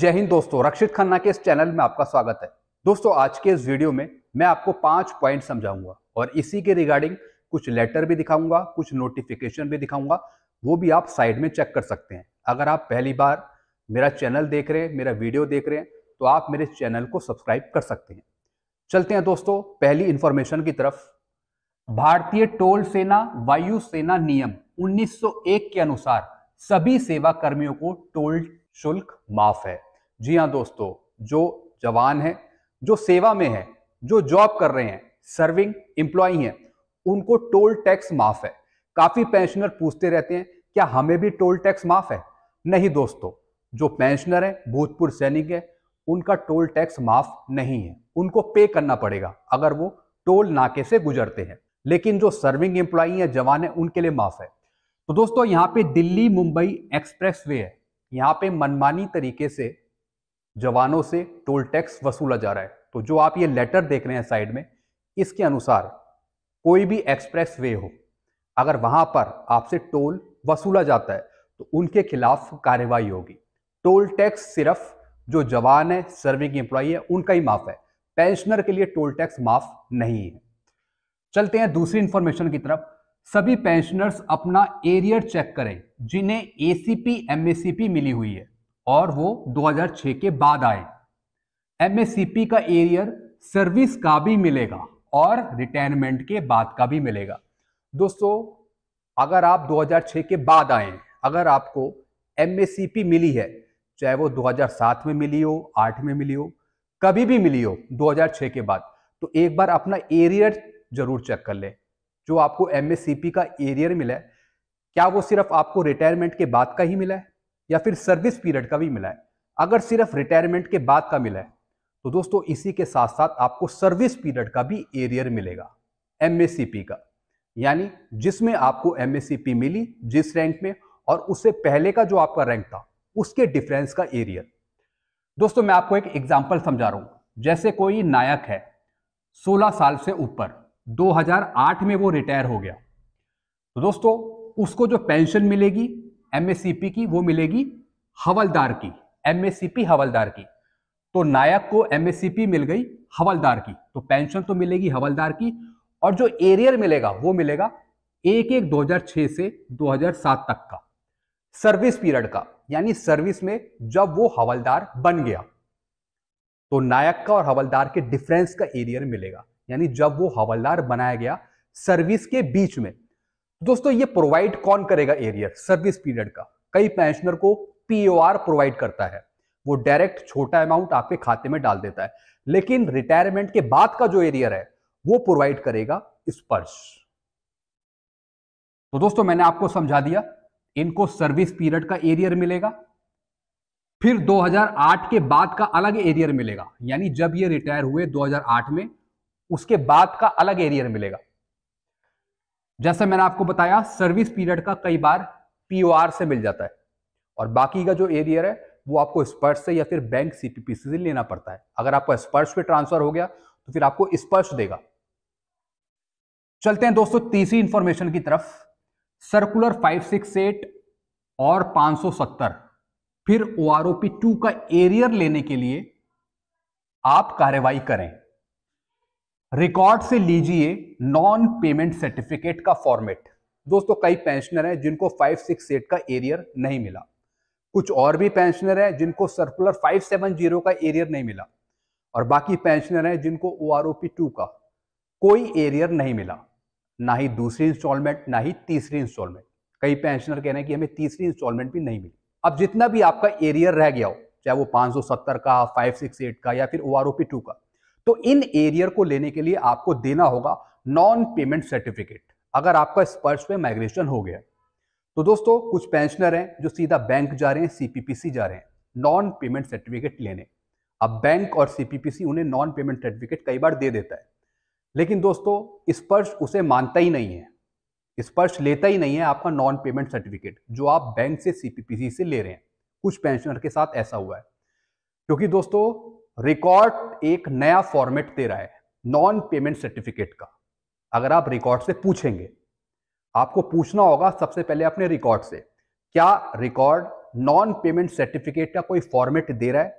जय हिंद दोस्तों रक्षित खन्ना के इस चैनल में आपका स्वागत है दोस्तों आज के इस वीडियो में मैं आपको पांच पॉइंट समझाऊंगा और इसी के रिगार्डिंग कुछ लेटर भी दिखाऊंगा कुछ नोटिफिकेशन भी दिखाऊंगा वो भी आप साइड में चेक कर सकते हैं अगर आप पहली बार मेरा चैनल देख रहे हैं मेरा वीडियो देख रहे हैं तो आप मेरे चैनल को सब्सक्राइब कर सकते हैं चलते हैं दोस्तों पहली इंफॉर्मेशन की तरफ भारतीय टोल सेना वायु सेना नियम 1901 के अनुसार सभी सेवा कर्मियों को टोल शुल्क माफ है जी हाँ दोस्तों जो जवान है जो सेवा में है जो जॉब कर रहे हैं सर्विंग एम्प्लॉई हैं उनको टोल टैक्स माफ है काफी पेंशनर पूछते रहते हैं क्या हमें भी टोल टैक्स माफ है नहीं दोस्तों जो पेंशनर हैं भूतपूर्व सैनिक है उनका टोल टैक्स माफ नहीं है उनको पे करना पड़ेगा अगर वो टोल नाके से गुजरते हैं लेकिन जो सर्विंग एम्प्लॉई या जवान है उनके लिए माफ है तो दोस्तों यहाँ पे दिल्ली मुंबई एक्सप्रेस वे है यहाँ पे मनमानी तरीके से जवानों से टोल टैक्स वसूला जा रहा है तो जो आप ये लेटर देख रहे हैं साइड में इसके अनुसार कोई भी एक्सप्रेस वे हो अगर वहां पर आपसे टोल वसूला जाता है तो उनके खिलाफ कार्रवाई होगी टोल टैक्स सिर्फ जो जवान है सर्विंग एम्प्लॉई है उनका ही माफ है पेंशनर के लिए टोल टैक्स माफ नहीं है चलते हैं दूसरी इंफॉर्मेशन की तरफ सभी पेंशनर्स अपना एरियर चेक करें जिन्हें एसीपी एमएसीपी मिली हुई है और वो 2006 के बाद आए एम का एरियर सर्विस का भी मिलेगा और रिटायरमेंट के बाद का भी मिलेगा दोस्तों अगर आप 2006 के बाद आए अगर आपको एम मिली है चाहे वो 2007 में मिली हो 8 में मिली हो कभी भी मिली हो 2006 के बाद तो एक बार अपना एरियर जरूर चेक कर लें जो आपको एम का एरियर मिला है क्या वो सिर्फ आपको रिटायरमेंट के बाद का ही मिला है या फिर सर्विस पीरियड का भी मिला है अगर सिर्फ रिटायरमेंट के बाद का मिला है तो दोस्तों इसी के साथ साथ आपको सर्विस पीरियड का भी एरियर मिलेगा एम का यानी जिसमें आपको एम मिली जिस रैंक में और उससे पहले का जो आपका रैंक था उसके डिफरेंस का एरियर दोस्तों मैं आपको एक एग्जाम्पल समझा रहा हूँ जैसे कोई नायक है 16 साल से ऊपर 2008 में वो रिटायर हो गया तो दोस्तों उसको जो पेंशन मिलेगी एमएससीपी की वो मिलेगी हवलदार की एमएससीपी हवलदार की तो नायक को एमएससीपी मिल गई हवलदार की तो पेंशन तो मिलेगी हवलदार की और जो एरियर मिलेगा वो मिलेगा एक एक 2006 से 2007 तक का सर्विस पीरियड का यानी सर्विस में जब वो हवलदार बन गया तो नायक का और हवलदार के डिफरेंस का एरियर मिलेगा यानी जब वो हवलदार बनाया गया सर्विस के बीच में दोस्तों ये प्रोवाइड कौन करेगा एरियर सर्विस पीरियड का कई पेंशनर को पीओआर प्रोवाइड करता है वो डायरेक्ट छोटा अमाउंट आपके खाते में डाल देता है लेकिन रिटायरमेंट के बाद का जो एरियर है वो प्रोवाइड करेगा स्पर्श तो दोस्तों मैंने आपको समझा दिया इनको सर्विस पीरियड का एरियर मिलेगा फिर 2008 के बाद का अलग एरियर मिलेगा यानी जब ये रिटायर हुए 2008 में उसके बाद का अलग एरियर मिलेगा जैसे मैंने आपको बताया सर्विस पीरियड का कई बार पीओआर से मिल जाता है और बाकी का जो एरियर है वो आपको स्पर्श से या फिर बैंक सीपीपीसी से लेना पड़ता है अगर आपको स्पर्श पे ट्रांसफर हो गया तो फिर आपको स्पर्श देगा चलते हैं दोस्तों तीसरी इंफॉर्मेशन की तरफ सर्कुलर 568 और 570 फिर O R O P two का एरियर लेने के लिए आप कार्रवाई करें रिकॉर्ड से लीजिए नॉन पेमेंट सर्टिफिकेट का फॉर्मेट दोस्तों कई पेंशनर हैं जिनको फाइव सिक्स एट का एरियर नहीं मिला कुछ और भी पेंशनर हैं जिनको सर्कुलर फाइव सेवन जीरो का एरियर नहीं मिला और बाकी पेंशनर हैं जिनको O R O P two का कोई एरियर नहीं मिला ना ही दूसरी इंस्टॉलमेंट ना ही तीसरी इंस्टॉलमेंट कई पेंशनर कह रहे हैं कि हमें तीसरी इंस्टॉलमेंट भी नहीं मिली अब जितना भी आपका एरियर रह गया हो चाहे वो पांच सौ सत्तर का फाइव सिक्स एट का या फिर O R O P two का तो इन एरियर को लेने के लिए आपको देना होगा नॉन पेमेंट सर्टिफिकेट अगर आपका स्पर्श में माइग्रेशन हो गया तो दोस्तों कुछ पेंशनर हैं जो सीधा बैंक जा रहे हैं सीपीपीसी जा रहे हैं नॉन पेमेंट सर्टिफिकेट लेने अब बैंक और सीपीपीसी उन्हें नॉन पेमेंट सर्टिफिकेट कई बार दे देता है लेकिन दोस्तों स्पर्श उसे मानता ही नहीं है स्पर्श लेता ही नहीं है आपका नॉन पेमेंट सर्टिफिकेट जो आप बैंक से सीपीपीसी से ले रहे हैं कुछ पेंशनर के साथ ऐसा हुआ है क्योंकि दोस्तों रिकॉर्ड एक नया फॉर्मेट दे रहा है नॉन पेमेंट सर्टिफिकेट का अगर आप रिकॉर्ड से पूछेंगे आपको पूछना होगा सबसे पहले अपने रिकॉर्ड से क्या रिकॉर्ड नॉन पेमेंट सर्टिफिकेट का कोई फॉर्मेट दे रहा है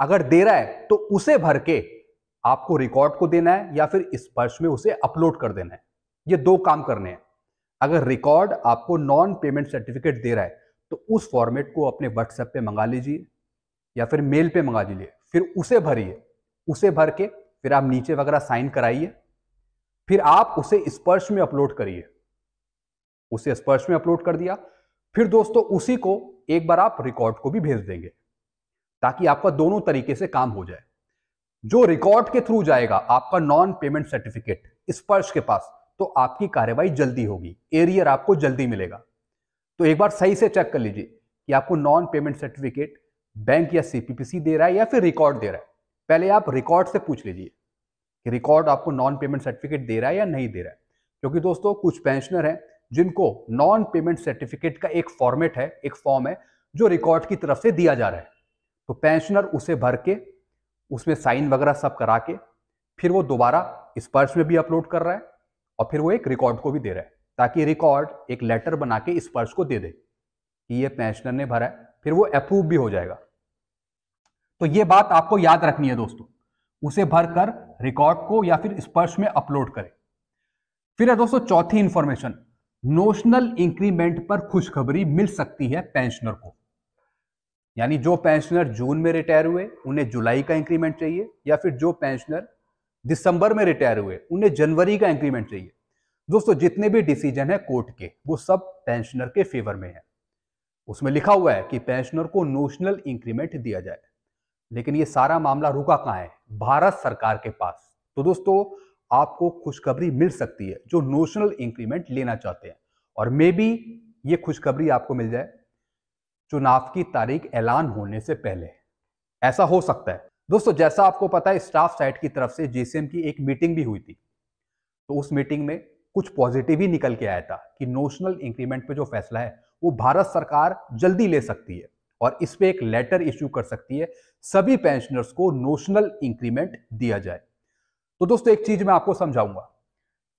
अगर दे रहा है तो उसे भर के आपको रिकॉर्ड को देना है या फिर स्पर्श में उसे अपलोड कर देना है ये दो काम करने हैं अगर रिकॉर्ड आपको नॉन पेमेंट सर्टिफिकेट दे रहा है तो उस फॉर्मेट को अपने व्हाट्सएप पे मंगा लीजिए या फिर मेल पे मंगा लीजिए फिर उसे भरिए उसे भर के फिर आप नीचे वगैरह साइन कराइए फिर आप उसे स्पर्श में अपलोड करिए उसे स्पर्श में अपलोड कर दिया फिर दोस्तों उसी को एक बार आप रिकॉर्ड को भी भेज देंगे ताकि आपका दोनों तरीके से काम हो जाए जो रिकॉर्ड के थ्रू जाएगा आपका नॉन पेमेंट सर्टिफिकेट स्पर्श के पास तो आपकी कार्यवाही जल्दी होगी एरियर आपको जल्दी मिलेगा तो एक बार सही से चेक कर लीजिए कि आपको नॉन पेमेंट सर्टिफिकेट बैंक या सीपीपीसी दे रहा है या फिर रिकॉर्ड दे रहा है पहले आप रिकॉर्ड से पूछ लीजिए कि रिकॉर्ड आपको नॉन पेमेंट सर्टिफिकेट दे रहा है या नहीं दे रहा है क्योंकि दोस्तों कुछ पेंशनर हैं जिनको नॉन पेमेंट सर्टिफिकेट का एक फॉर्मेट है एक फॉर्म है जो रिकॉर्ड की तरफ से दिया जा रहा है तो पेंशनर उसे भर के उसमें साइन वगैरह सब करा के फिर वो दोबारा इस पर्स में भी अपलोड कर रहा है और फिर वो एक रिकॉर्ड को भी दे रहा है ताकि रिकॉर्ड एक लेटर बना के इस पर्स को दे दे कि ये पेंशनर ने भरा है फिर वो अप्रूव भी हो जाएगा तो ये बात आपको याद रखनी है दोस्तों उसे भर कर रिकॉर्ड को या फिर स्पर्श में अपलोड करें फिर है दोस्तों चौथी इंफॉर्मेशन नोशनल इंक्रीमेंट पर खुशखबरी मिल सकती है पेंशनर को यानी जो पेंशनर जून में रिटायर हुए उन्हें जुलाई का इंक्रीमेंट चाहिए या फिर जो पेंशनर दिसंबर में रिटायर हुए उन्हें जनवरी का इंक्रीमेंट चाहिए दोस्तों जितने भी डिसीजन है कोर्ट के वो सब पेंशनर के फेवर में है उसमें लिखा हुआ है कि पेंशनर को नोशनल इंक्रीमेंट दिया जाए लेकिन ये सारा मामला रुका कहाँ है भारत सरकार के पास तो दोस्तों आपको खुशखबरी मिल सकती है जो नोशनल इंक्रीमेंट लेना चाहते हैं और मे बी ये खुशखबरी आपको मिल जाए चुनाव की तारीख ऐलान होने से पहले ऐसा हो सकता है दोस्तों जैसा आपको पता है स्टाफ साइट की तरफ से जेसीएम की एक मीटिंग भी हुई थी तो उस मीटिंग में कुछ पॉजिटिव ही निकल के आया था कि नोशनल इंक्रीमेंट पे जो फैसला है वो भारत सरकार जल्दी ले सकती है और इस पर एक लेटर इश्यू कर सकती है सभी पेंशनर्स को नोशनल इंक्रीमेंट दिया जाए तो दोस्तों एक चीज मैं आपको समझाऊंगा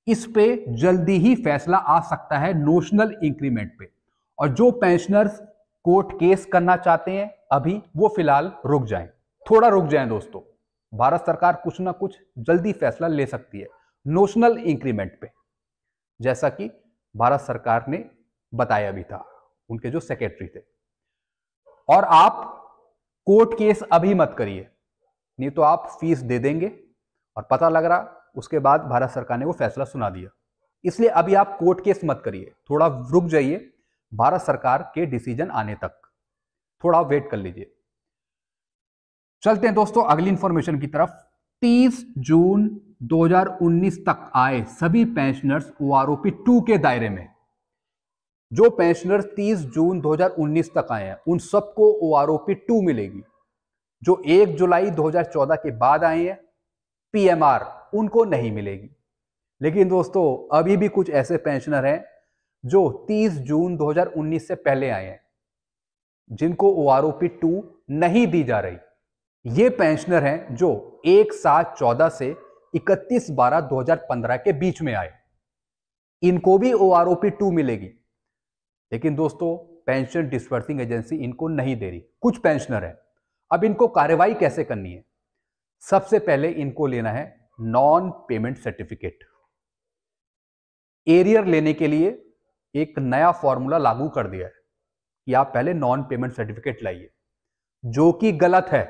इस पे जल्दी ही फैसला आ सकता है नोशनल इंक्रीमेंट पे और जो पेंशनर्स कोर्ट केस करना चाहते हैं अभी वो फिलहाल रुक जाएं थोड़ा रुक जाएं दोस्तों भारत सरकार कुछ ना कुछ जल्दी फैसला ले सकती है नोशनल इंक्रीमेंट पे जैसा कि भारत सरकार ने बताया भी था उनके जो सेक्रेटरी थे और आप कोर्ट केस अभी मत करिए नहीं तो आप फीस दे देंगे और पता लग रहा उसके बाद भारत सरकार ने वो फैसला सुना दिया इसलिए अभी आप कोर्ट केस मत करिए थोड़ा रुक जाइए भारत सरकार के डिसीजन आने तक थोड़ा वेट कर लीजिए चलते हैं दोस्तों अगली इंफॉर्मेशन की तरफ 30 जून 2019 तक आए सभी पेंशनर्स ओ आर टू के दायरे में जो पेंशनर 30 जून 2019 तक आए हैं उन सबको O R O P two मिलेगी जो 1 जुलाई 2014 के बाद आए हैं पीएमआर उनको नहीं मिलेगी लेकिन दोस्तों अभी भी कुछ ऐसे पेंशनर हैं जो 30 जून 2019 से पहले आए हैं जिनको O R O P two नहीं दी जा रही ये पेंशनर हैं जो एक सात चौदह से इकतीस बारह दो हजार पंद्रह के बीच में आए इनको भी O R O P two मिलेगी लेकिन दोस्तों पेंशन डिस्पर्सिंग एजेंसी इनको नहीं दे रही कुछ पेंशनर है अब इनको कार्रवाई कैसे करनी है सबसे पहले इनको लेना है नॉन पेमेंट सर्टिफिकेट एरियर लेने के लिए एक नया फॉर्मूला लागू कर दिया है कि आप पहले नॉन पेमेंट सर्टिफिकेट लाइए जो कि गलत है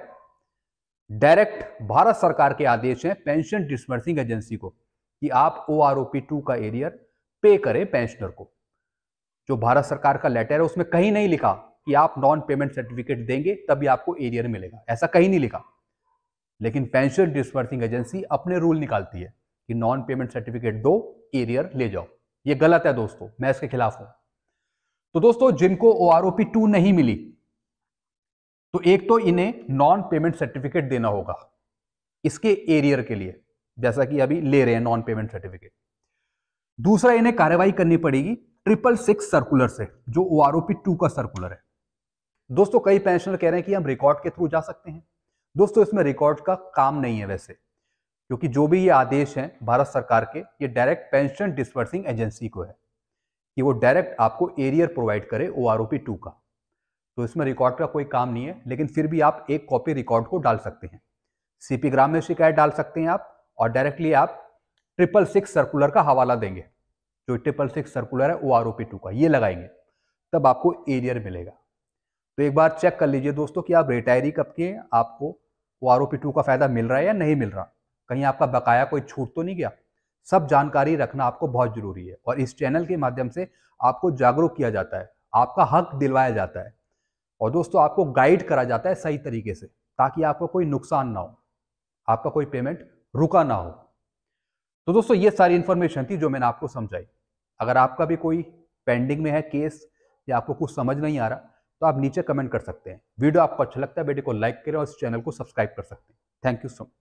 डायरेक्ट भारत सरकार के आदेश हैं पेंशन डिस्पर्सिंग एजेंसी को कि आप O R O P two का एरियर पे करें पेंशनर को जो भारत सरकार का लेटर है उसमें कहीं नहीं लिखा कि आप नॉन पेमेंट सर्टिफिकेट देंगे तभी आपको एरियर मिलेगा ऐसा कहीं नहीं लिखा लेकिन पेंशन डिस्पर्सिंग एजेंसी अपने रूल निकालती है कि नॉन पेमेंट सर्टिफिकेट दो एरियर ले जाओ ये गलत है दोस्तों मैं इसके खिलाफ हूं तो दोस्तों जिनको ओ आर टू नहीं मिली तो एक तो इन्हें नॉन पेमेंट सर्टिफिकेट देना होगा इसके एरियर के लिए जैसा कि अभी ले रहे हैं नॉन पेमेंट सर्टिफिकेट दूसरा इन्हें कार्रवाई करनी पड़ेगी ट्रिपल सिक्स सर्कुलर से जो ओ आर टू का सर्कुलर है दोस्तों कई पेंशनर कह रहे हैं कि हम रिकॉर्ड के थ्रू जा सकते हैं दोस्तों इसमें रिकॉर्ड का काम नहीं है वैसे क्योंकि जो भी ये आदेश हैं भारत सरकार के ये डायरेक्ट पेंशन डिस्पर्सिंग एजेंसी को है कि वो डायरेक्ट आपको एरियर प्रोवाइड e करे O R O P two का तो इसमें रिकॉर्ड का कोई काम नहीं है लेकिन फिर भी आप एक कॉपी रिकॉर्ड को डाल सकते हैं सीपी ग्राम में शिकायत डाल सकते हैं आप और डायरेक्टली आप ट्रिपल सिक्स सर्कुलर का हवाला देंगे जो ट्रिपल सिक्स सर्कुलर है O R O P two का ये लगाएंगे तब आपको एरियर मिलेगा तो एक बार चेक कर लीजिए दोस्तों कि आप रिटायरी कब के आपको O R O P two का फ़ायदा मिल रहा है या नहीं मिल रहा कहीं आपका बकाया कोई छूट तो नहीं गया सब जानकारी रखना आपको बहुत ज़रूरी है और इस चैनल के माध्यम से आपको जागरूक किया जाता है आपका हक दिलवाया जाता है और दोस्तों आपको गाइड करा जाता है सही तरीके से ताकि आपको कोई नुकसान ना हो आपका कोई पेमेंट रुका ना हो तो दोस्तों ये सारी इन्फॉर्मेशन थी जो मैंने आपको समझाई अगर आपका भी कोई पेंडिंग में है केस या आपको कुछ समझ नहीं आ रहा तो आप नीचे कमेंट कर सकते हैं वीडियो आपको अच्छा लगता है वीडियो को लाइक करें और इस चैनल को सब्सक्राइब कर सकते हैं थैंक यू सो मच